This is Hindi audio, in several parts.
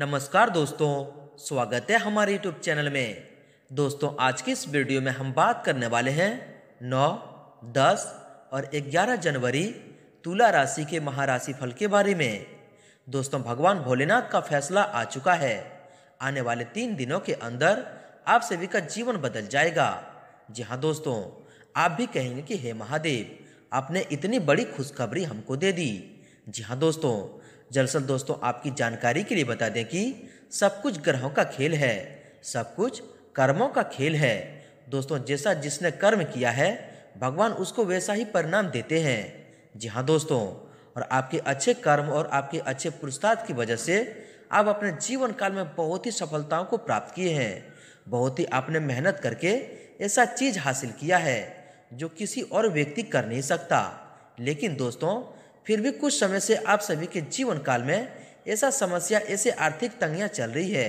नमस्कार दोस्तों स्वागत है हमारे यूट्यूब चैनल में दोस्तों आज की इस वीडियो में हम बात करने वाले हैं 9, 10 और 11 जनवरी तुला राशि के महाराशि फल के बारे में दोस्तों भगवान भोलेनाथ का फैसला आ चुका है आने वाले तीन दिनों के अंदर आप सभी का जीवन बदल जाएगा जी हाँ दोस्तों आप भी कहेंगे कि हे महादेव आपने इतनी बड़ी खुशखबरी हमको दे दी जी हाँ दोस्तों दरअसल दोस्तों आपकी जानकारी के लिए बता दें कि सब कुछ ग्रहों का खेल है सब कुछ कर्मों का खेल है दोस्तों जैसा जिसने कर्म किया है भगवान उसको वैसा ही परिणाम देते हैं जी हाँ दोस्तों और आपके अच्छे कर्म और आपके अच्छे पुरुषार्थ की वजह से आप अपने जीवन काल में बहुत ही सफलताओं को प्राप्त किए हैं बहुत ही आपने मेहनत करके ऐसा चीज़ हासिल किया है जो किसी और व्यक्ति कर नहीं सकता लेकिन दोस्तों फिर भी कुछ समय से आप सभी के जीवन काल में ऐसा समस्या ऐसे आर्थिक तंगियां चल रही है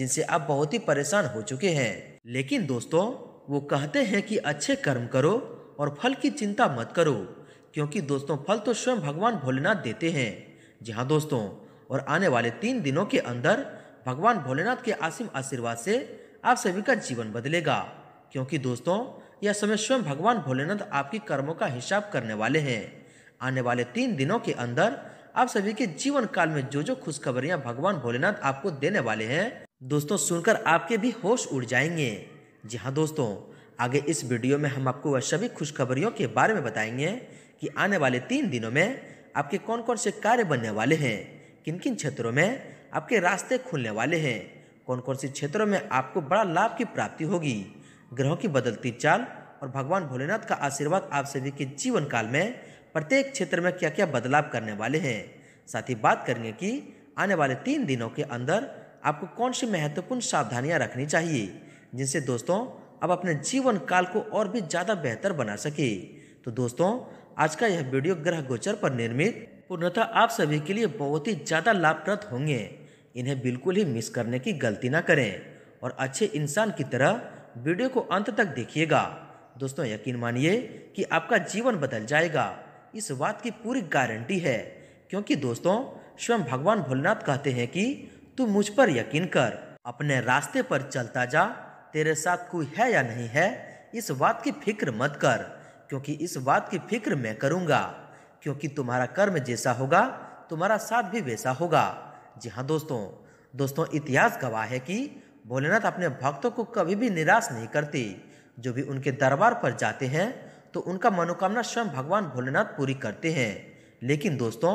जिनसे आप बहुत ही परेशान हो चुके हैं लेकिन दोस्तों वो कहते हैं कि अच्छे कर्म करो और फल की चिंता मत करो क्योंकि दोस्तों फल तो स्वयं भगवान भोलेनाथ देते हैं जी हाँ दोस्तों और आने वाले तीन दिनों के अंदर भगवान भोलेनाथ के आसिम आशीर्वाद से आप सभी का जीवन बदलेगा क्योंकि दोस्तों यह समय स्वयं भगवान भोलेनाथ आपके कर्मों का हिसाब करने वाले हैं आने वाले तीन दिनों के अंदर आप सभी के जीवन काल में जो जो खुशखबरियां भगवान भोलेनाथ आपको देने वाले हैं दोस्तों सुनकर आपके भी होश उड़ जाएंगे जी हाँ दोस्तों आगे इस वीडियो में हम आपको वह सभी खुशखबरियों के बारे में बताएंगे कि आने वाले तीन दिनों में आपके कौन कौन से कार्य बनने वाले हैं किन किन क्षेत्रों में आपके रास्ते खुलने वाले हैं कौन कौन से क्षेत्रों में आपको बड़ा लाभ की प्राप्ति होगी ग्रहों की बदलती चाल और भगवान भोलेनाथ का आशीर्वाद आप सभी के जीवन काल में प्रत्येक क्षेत्र में क्या क्या बदलाव करने वाले हैं साथ ही बात करेंगे कि आने वाले तीन दिनों के अंदर आपको कौन सी महत्वपूर्ण सावधानियां रखनी चाहिए जिनसे दोस्तों आप अपने जीवन काल को और भी ज़्यादा बेहतर बना सके तो दोस्तों आज का यह वीडियो ग्रह गोचर पर निर्मित पूर्णतः आप सभी के लिए बहुत ही ज़्यादा लाभप्रद होंगे इन्हें बिल्कुल ही मिस करने की गलती ना करें और अच्छे इंसान की तरह वीडियो को अंत तक देखिएगा दोस्तों यकीन मानिए कि आपका जीवन बदल जाएगा इस बात की पूरी गारंटी है क्योंकि दोस्तों स्वयं भगवान भोलेनाथ कहते हैं कि तू मुझ पर यकीन कर अपने रास्ते पर चलता जा तेरे साथ कोई है या नहीं है इस बात की फिक्र मत कर क्योंकि इस बात की फिक्र मैं करूँगा क्योंकि तुम्हारा कर्म जैसा होगा तुम्हारा साथ भी वैसा होगा जी हाँ दोस्तों दोस्तों इतिहास गवाह है कि भोलेनाथ अपने भक्तों को कभी भी निराश नहीं करते जो भी उनके दरबार पर जाते हैं तो उनका मनोकामना स्वयं भगवान भोलेनाथ पूरी करते हैं लेकिन दोस्तों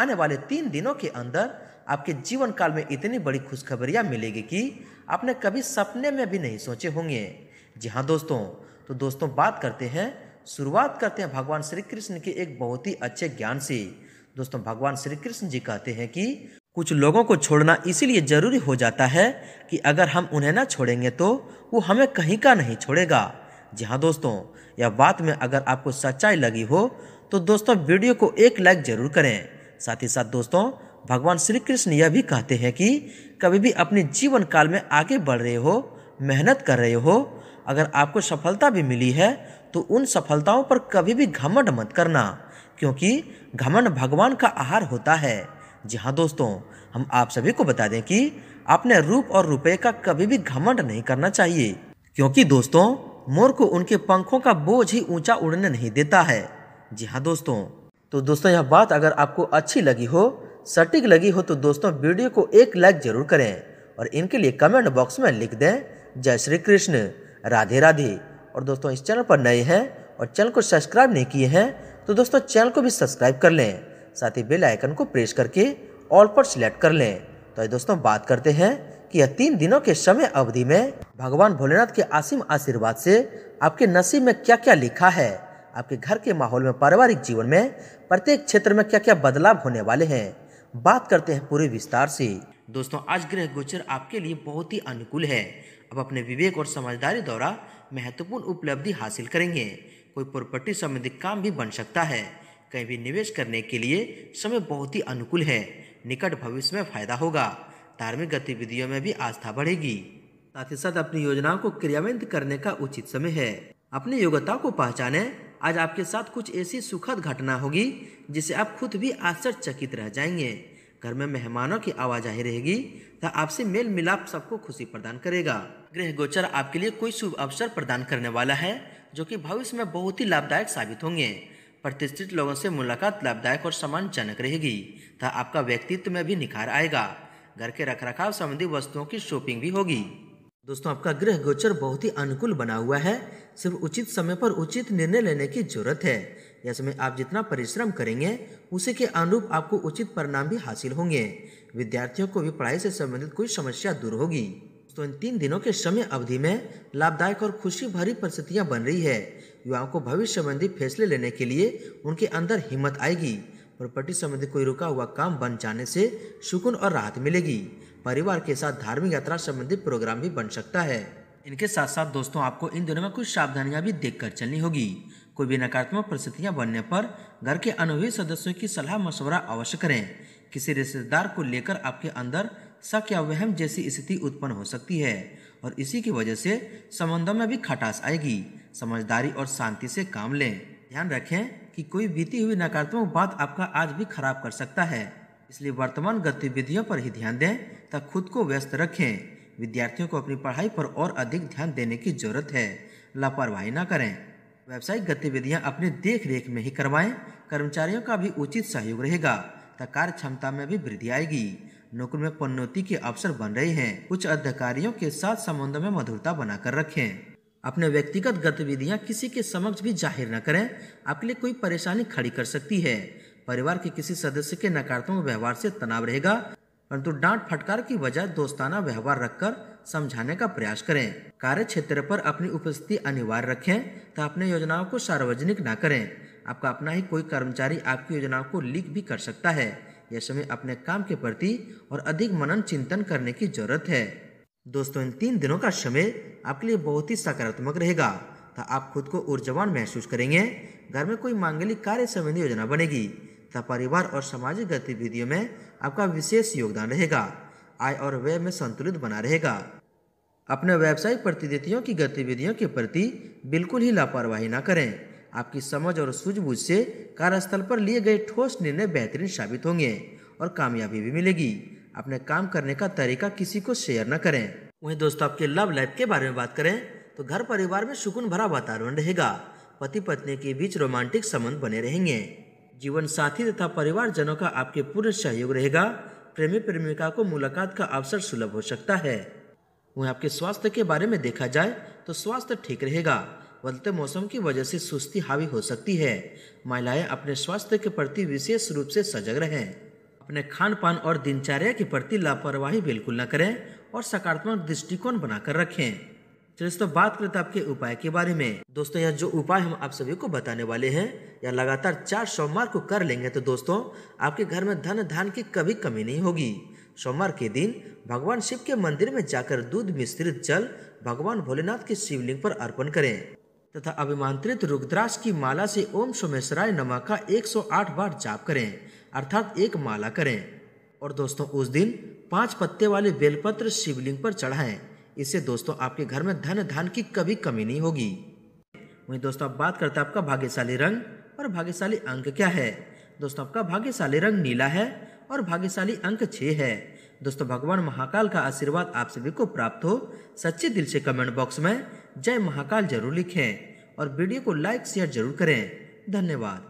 आने वाले तीन दिनों के अंदर आपके जीवन काल में इतनी बड़ी खुशखबरियाँ मिलेगी कि आपने कभी सपने में भी नहीं सोचे होंगे जी हाँ दोस्तों तो दोस्तों बात करते हैं शुरुआत करते हैं भगवान श्री कृष्ण के एक बहुत ही अच्छे ज्ञान से दोस्तों भगवान श्री कृष्ण जी कहते हैं कि कुछ लोगों को छोड़ना इसीलिए ज़रूरी हो जाता है कि अगर हम उन्हें ना छोड़ेंगे तो वो हमें कहीं का नहीं छोड़ेगा जी हाँ दोस्तों यह बात में अगर आपको सच्चाई लगी हो तो दोस्तों वीडियो को एक लाइक ज़रूर करें साथ ही साथ दोस्तों भगवान श्री कृष्ण यह भी कहते हैं कि कभी भी अपने जीवन काल में आगे बढ़ रहे हो मेहनत कर रहे हो अगर आपको सफलता भी मिली है तो उन सफलताओं पर कभी भी घमंड मत करना क्योंकि घमंड भगवान का आहार होता है जी हाँ दोस्तों हम आप सभी को बता दें कि आपने रूप और रुपए का कभी भी घमंड नहीं करना चाहिए क्योंकि दोस्तों मोर को उनके पंखों का बोझ ही ऊंचा उड़ने नहीं देता है जी हाँ दोस्तों तो दोस्तों यह बात अगर आपको अच्छी लगी हो सटीक लगी हो तो दोस्तों वीडियो को एक लाइक जरूर करें और इनके लिए कमेंट बॉक्स में लिख दें जय श्री कृष्ण राधे राधे और दोस्तों इस चैनल पर नए हैं और चैनल को सब्सक्राइब नहीं किए हैं तो दोस्तों चैनल को भी सब्सक्राइब कर लें साथ ही बेल आइकन को प्रेस करके ऑल पर सिलेक्ट कर लें तो दोस्तों बात करते हैं कि यह तीन दिनों के समय अवधि में भगवान भोलेनाथ के असीम आशीर्वाद से आपके नसीब में क्या क्या लिखा है आपके घर के माहौल में पारिवारिक जीवन में प्रत्येक क्षेत्र में क्या क्या बदलाव होने वाले हैं बात करते हैं पूरे विस्तार से दोस्तों आज ग्रह गोचर आपके लिए बहुत ही अनुकूल है अब अपने विवेक और समझदारी द्वारा महत्वपूर्ण उपलब्धि हासिल करेंगे कोई प्रॉपर्टी संबंधित काम भी बन सकता है कहीं भी निवेश करने के लिए समय बहुत ही अनुकूल है निकट भविष्य में फायदा होगा धार्मिक गतिविधियों में भी आस्था बढ़ेगी साथ ही साथ अपनी योजनाओं को क्रियान्वित करने का उचित समय है अपनी योग्यता को पहचाने आज आपके साथ कुछ ऐसी सुखद घटना होगी जिसे आप खुद भी आश्चर्यचकित रह जाएंगे घर में मेहमानों की आवाजाही रहेगी तथा तो आपसे मेल मिलाप सबको खुशी प्रदान करेगा गृह गोचर आपके लिए कोई शुभ अवसर प्रदान करने वाला है जो कि भविष्य में बहुत ही लाभदायक साबित होंगे प्रतिष्ठित लोगों से मुलाकात लाभदायक और सम्मानजनक रहेगी तथा तो आपका व्यक्तित्व में भी निखार आएगा घर के रखरखाव संबंधी वस्तुओं की शॉपिंग भी होगी दोस्तों आपका गृह गोचर बहुत ही अनुकूल बना हुआ है सिर्फ उचित समय पर उचित निर्णय लेने की जरूरत है यह समय आप जितना परिश्रम करेंगे उसी के अनुरूप आपको उचित परिणाम भी हासिल होंगे विद्यार्थियों को भी पढ़ाई से संबंधित कोई समस्या दूर होगी तो इन तीन दिनों के समय अवधि में लाभदायक और खुशी भरी परिस्थितियाँ बन रही है युवाओं को भविष्य संबंधी फैसले लेने के लिए उनके अंदर हिम्मत आएगी प्रॉपर्टी संबंधी कोई रुका हुआ काम बन जाने से सुकून और राहत मिलेगी परिवार के साथ धार्मिक यात्रा संबंधी प्रोग्राम भी बन सकता है इनके साथ साथ दोस्तों आपको इन दिनों में कुछ सावधानियां भी देखकर चलनी होगी कोई भी नकारात्मक परिस्थितियां बनने पर घर के अनुभवी सदस्यों की सलाह मशवरा अवश्य करें किसी रिश्तेदार को लेकर आपके अंदर शक या वहम जैसी स्थिति उत्पन्न हो सकती है और इसी की वजह से संबंधों में भी खटास आएगी समझदारी और शांति से काम लें ध्यान रखें कि कोई बीती हुई नकारात्मक बात आपका आज भी खराब कर सकता है इसलिए वर्तमान गतिविधियों पर ही ध्यान दें तथा खुद को व्यस्त रखें विद्यार्थियों को अपनी पढ़ाई पर और अधिक ध्यान देने की जरूरत है लापरवाही ना करें व्यावसायिक गतिविधियां अपने देख रेख में ही करवाएं कर्मचारियों का भी उचित सहयोग रहेगा तथा कार्य क्षमता में भी वृद्धि आएगी नौकरी में पन्नौती के अवसर बन रहे हैं कुछ अधिकारियों के साथ संबंधों में मधुरता बनाकर रखें अपने व्यक्तिगत गतिविधियां किसी के समक्ष भी जाहिर न करें आपके लिए कोई परेशानी खड़ी कर सकती है परिवार के किसी सदस्य के नकारात्मक व्यवहार से तनाव रहेगा परंतु डांट फटकार की बजाय दोस्ताना व्यवहार रखकर समझाने का प्रयास करें कार्य क्षेत्र पर अपनी उपस्थिति अनिवार्य रखें तथा अपने योजनाओं को सार्वजनिक न करें आपका अपना ही कोई कर्मचारी आपकी योजनाओं को लीक भी कर सकता है यह समय अपने काम के प्रति और अधिक मनन चिंतन करने की जरूरत है दोस्तों इन तीन दिनों का समय आपके लिए बहुत ही सकारात्मक रहेगा तथा आप खुद को ऊर्जावान महसूस करेंगे घर में कोई मांगलिक कार्य संबंधी योजना बनेगी तथा परिवार और सामाजिक गतिविधियों में आपका विशेष योगदान रहेगा आय और व्यय में संतुलित बना रहेगा अपने व्यावसायिक प्रतिनिधियों की गतिविधियों के प्रति बिल्कुल ही लापरवाही न करें आपकी समझ और सूझबूझ से कार्यस्थल पर लिए गए ठोस निर्णय बेहतरीन साबित होंगे और कामयाबी भी मिलेगी अपने काम करने का तरीका किसी को शेयर न करें वही दोस्तों आपके लव लाइफ के बारे में बात करें तो घर परिवार में सुकून भरा वातावरण रहेगा पति पत्नी के बीच रोमांटिक संबंध बने रहेंगे जीवन साथी तथा परिवार जनों का आपके पूर्ण सहयोग रहेगा प्रेमी प्रेमिका को मुलाकात का अवसर सुलभ हो सकता है वह आपके स्वास्थ्य के बारे में देखा जाए तो स्वास्थ्य ठीक रहेगा बदलते मौसम की वजह से सुस्ती हावी हो सकती है महिलाएं अपने स्वास्थ्य के प्रति विशेष रूप से सजग रहें अपने खान पान और दिनचर्या के प्रति लापरवाही बिल्कुल न करें और सकारात्मक दृष्टिकोण बनाकर रखें चलिए दोस्तों बात करते हैं आपके उपाय के बारे में दोस्तों यह जो उपाय हम आप सभी को बताने वाले हैं या लगातार चार सोमवार को कर लेंगे तो दोस्तों आपके घर में धन धान की कभी कमी नहीं होगी सोमवार के दिन भगवान शिव के मंदिर में जाकर दूध मिश्रित जल भगवान भोलेनाथ के शिवलिंग पर अर्पण करें तथा अभिमांत्रित रुद्राक्ष की माला से ओम सोमेश्वराय नमा का 108 बार जाप करें अर्थात एक माला करें और दोस्तों उस दिन पांच पत्ते वाले बेलपत्र शिवलिंग पर चढ़ाएं इससे दोस्तों आपके घर में धन धान की कभी कमी नहीं होगी वहीं दोस्तों आप बात करते हैं आपका भाग्यशाली रंग और भाग्यशाली अंक क्या है दोस्तों आपका भाग्यशाली रंग नीला है और भाग्यशाली अंक छः है दोस्तों भगवान महाकाल का आशीर्वाद आप सभी को प्राप्त हो सच्चे दिल से कमेंट बॉक्स में जय महाकाल जरूर लिखें और वीडियो को लाइक शेयर जरूर करें धन्यवाद